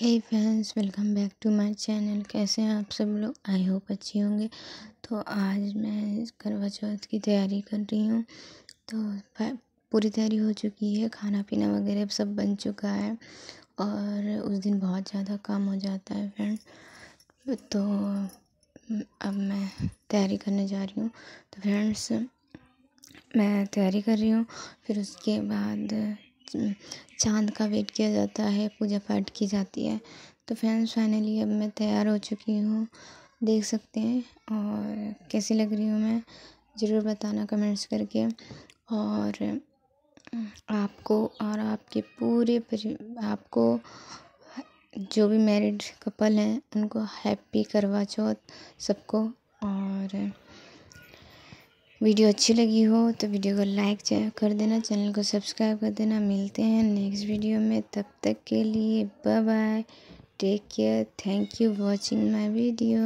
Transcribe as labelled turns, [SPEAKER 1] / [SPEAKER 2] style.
[SPEAKER 1] hey friends welcome back to my channel कैसे हैं आप सब लोग आई होप अच्छी होंगे तो आज मैं करवा चौथ की तैयारी कर रही हूँ तो पूरी तैयारी हो चुकी है खाना पीना वगैरह सब बन चुका है और उस दिन बहुत ज़्यादा काम हो जाता है फ्रेंड तो अब मैं तैयारी करने जा रही हूँ तो फ्रेंड्स मैं तैयारी कर रही हूँ फिर उसके बाद चाँद का वेट किया जाता है पूजा पाठ की जाती है तो फ्रेंड्स फाइनली अब मैं तैयार हो चुकी हूँ देख सकते हैं और कैसी लग रही हूँ मैं ज़रूर बताना कमेंट्स करके और आपको और आपके पूरे आपको जो भी मैरिड कपल हैं उनको हैप्पी करवा चौथ सबको और वीडियो अच्छी लगी हो तो वीडियो को लाइक कर देना चैनल को सब्सक्राइब कर देना मिलते हैं नेक्स्ट वीडियो में तब तक के लिए bye bye take care thank you watching my video